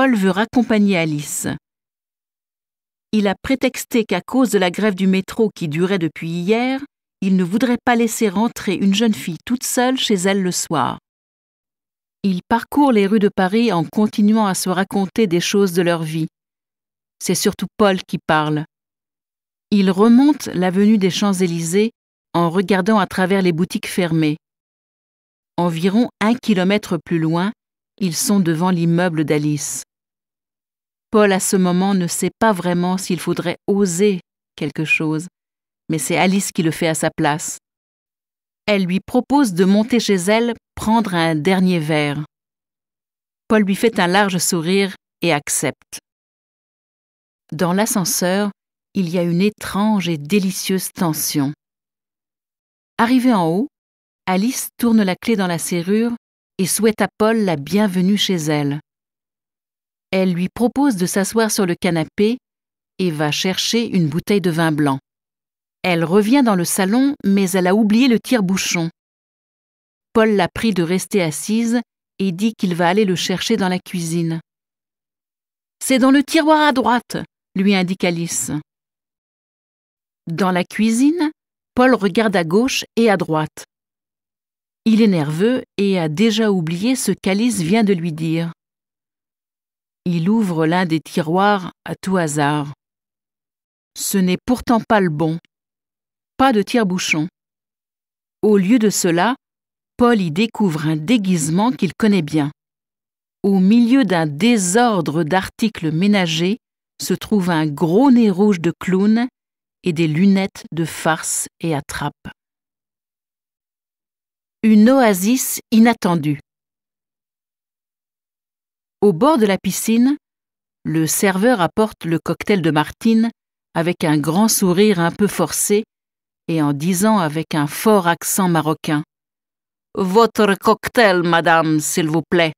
Paul veut raccompagner Alice. Il a prétexté qu'à cause de la grève du métro qui durait depuis hier, il ne voudrait pas laisser rentrer une jeune fille toute seule chez elle le soir. Ils parcourent les rues de Paris en continuant à se raconter des choses de leur vie. C'est surtout Paul qui parle. Il remonte l'avenue des Champs-Élysées en regardant à travers les boutiques fermées. Environ un kilomètre plus loin, ils sont devant l'immeuble d'Alice. Paul à ce moment ne sait pas vraiment s'il faudrait oser quelque chose, mais c'est Alice qui le fait à sa place. Elle lui propose de monter chez elle prendre un dernier verre. Paul lui fait un large sourire et accepte. Dans l'ascenseur, il y a une étrange et délicieuse tension. Arrivée en haut, Alice tourne la clé dans la serrure et souhaite à Paul la bienvenue chez elle. Elle lui propose de s'asseoir sur le canapé et va chercher une bouteille de vin blanc. Elle revient dans le salon, mais elle a oublié le tire-bouchon. Paul l'a prie de rester assise et dit qu'il va aller le chercher dans la cuisine. C'est dans le tiroir à droite, lui indique Alice. Dans la cuisine, Paul regarde à gauche et à droite. Il est nerveux et a déjà oublié ce qu'Alice vient de lui dire. Il ouvre l'un des tiroirs à tout hasard. Ce n'est pourtant pas le bon. Pas de tire-bouchon. Au lieu de cela, Paul y découvre un déguisement qu'il connaît bien. Au milieu d'un désordre d'articles ménagers se trouve un gros nez rouge de clown et des lunettes de farce et attrape. Une oasis inattendue. Au bord de la piscine, le serveur apporte le cocktail de Martine avec un grand sourire un peu forcé et en disant avec un fort accent marocain Votre cocktail, madame, s'il vous plaît.